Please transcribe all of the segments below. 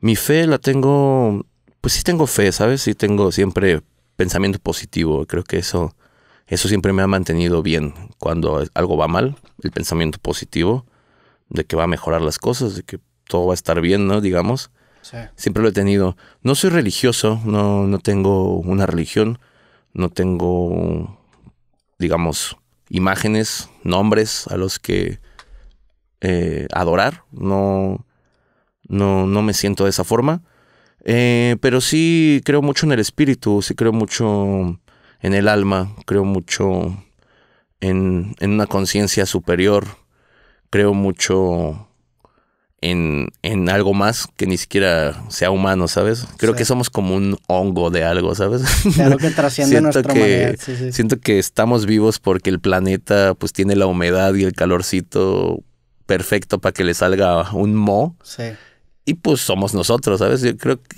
mi fe la tengo, pues sí tengo fe, ¿sabes? Sí tengo siempre pensamiento positivo. Creo que eso, eso siempre me ha mantenido bien. Cuando algo va mal, el pensamiento positivo de que va a mejorar las cosas, de que todo va a estar bien, ¿no? Digamos. Sí. Siempre lo he tenido. No soy religioso, no, no tengo una religión, no tengo, digamos, imágenes, nombres a los que eh, adorar. No, no, no me siento de esa forma. Eh, pero sí creo mucho en el espíritu, sí creo mucho en el alma, creo mucho en, una conciencia superior, creo mucho en, algo más que ni siquiera sea humano, ¿sabes? Creo que somos como un hongo de algo, ¿sabes? que trasciende siento que, Siento que estamos vivos porque el planeta pues tiene la humedad y el calorcito perfecto para que le salga un mo. Sí pues somos nosotros, ¿sabes? Yo creo que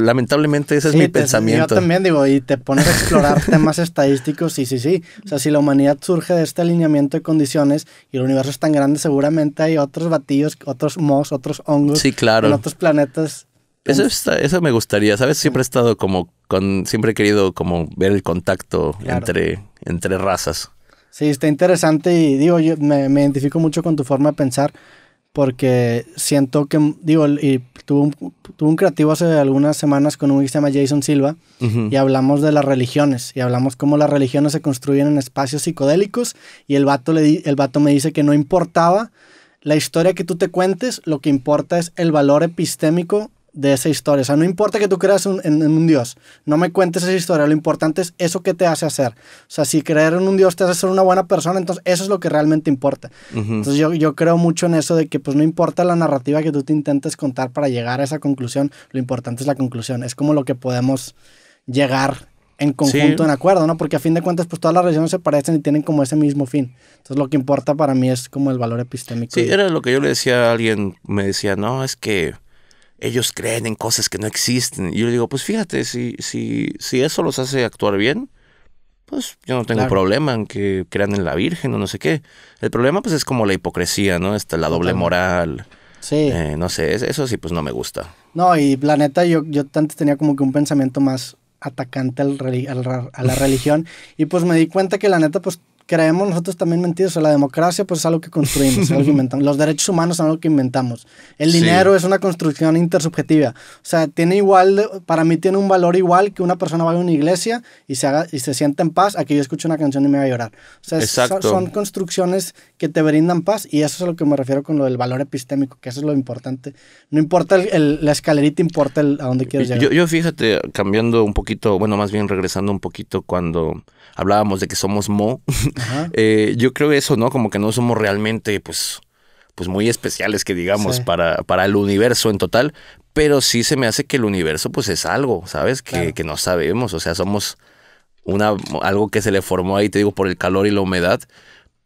lamentablemente ese es mi pensamiento. Yo también digo, y te pones a explorar temas estadísticos, sí, sí, sí. O sea, si la humanidad surge de este alineamiento de condiciones y el universo es tan grande, seguramente hay otros batillos, otros mos, otros hongos. Sí, claro. En otros planetas. Eso, eso me gustaría, ¿sabes? Siempre he estado como con, siempre he querido como ver el contacto entre, entre razas. Sí, está interesante y digo, yo me, me identifico mucho con tu forma de pensar porque siento que, digo, y tuve un, un creativo hace algunas semanas con un que se llama Jason Silva y hablamos de las religiones y hablamos cómo las religiones se construyen en espacios psicodélicos y el vato, le el vato me dice que no importaba la historia que tú te cuentes, lo que importa es el valor epistémico de esa historia. O sea, no importa que tú creas en, un Dios, no me cuentes esa historia, lo importante es eso que te hace hacer. O sea, si creer en un Dios te hace ser una buena persona, entonces eso es lo que realmente importa. Entonces yo, creo mucho en eso de que pues no importa la narrativa que tú te intentes contar para llegar a esa conclusión, lo importante es la conclusión, es como lo que podemos llegar en conjunto, en acuerdo, ¿no? Porque a fin de cuentas, pues todas las religiones se parecen y tienen como ese mismo fin. Entonces, lo que importa para mí es como el valor epistémico. Sí, era lo que yo le decía a alguien, me decía, no, es que ellos creen en cosas que no existen. Y yo le digo, pues fíjate, si, si, si eso los hace actuar bien, pues yo no tengo problema en que crean en la Virgen o no sé qué. El problema pues es como la hipocresía, ¿no? Esta, la doble moral. Sí. Eh, no sé, eso sí pues no me gusta. No, y la neta yo, yo antes tenía como que un pensamiento más atacante al, a la religión y pues me di cuenta que la neta pues creemos nosotros también mentiras. O la democracia pues es algo que construimos, es algo que inventamos. Los derechos humanos son algo que inventamos. El dinero es una construcción intersubjetiva. O sea, tiene igual, para mí tiene un valor igual que una persona va a una iglesia y se, haga, y se sienta en paz a que yo escuche una canción y me va a llorar. O sea, son, construcciones que te brindan paz y eso es a lo que me refiero con lo del valor epistémico, que eso es lo importante. No importa el, la escalerita, importa a dónde quieres llegar. Yo, yo fíjate, cambiando un poquito, bueno, más bien regresando un poquito cuando hablábamos de que somos mo eh, yo creo eso, ¿no? Como que no somos realmente, pues, pues muy especiales que digamos para, para el universo en total, pero sí se me hace que el universo pues es algo, ¿sabes? Que, que no sabemos, o sea, somos una, algo que se le formó ahí, te digo, por el calor y la humedad,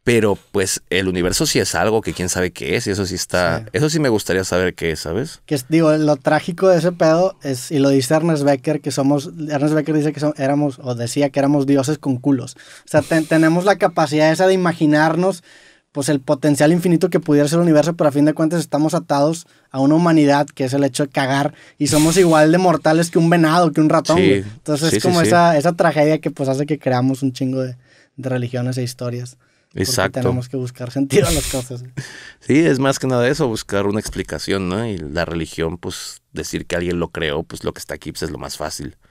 pero pues el universo sí es algo que quién sabe qué es, y eso sí está. Eso sí me gustaría saber qué es, ¿sabes? Que digo, lo trágico de ese pedo es, y lo dice Ernest Becker, que somos. Ernest Becker dice que éramos, o decía que éramos dioses con culos. O sea, tenemos la capacidad esa de imaginarnos, pues el potencial infinito que pudiera ser el universo, pero a fin de cuentas estamos atados a una humanidad que es el hecho de cagar y somos igual de mortales que un venado, que un ratón. Entonces es como esa, tragedia que pues hace que creamos un chingo de religiones e historias. Exacto. Tenemos que buscar sentido a las cosas. sí, es más que nada eso, buscar una explicación, ¿no? Y la religión, pues decir que alguien lo creó, pues lo que está aquí pues, es lo más fácil.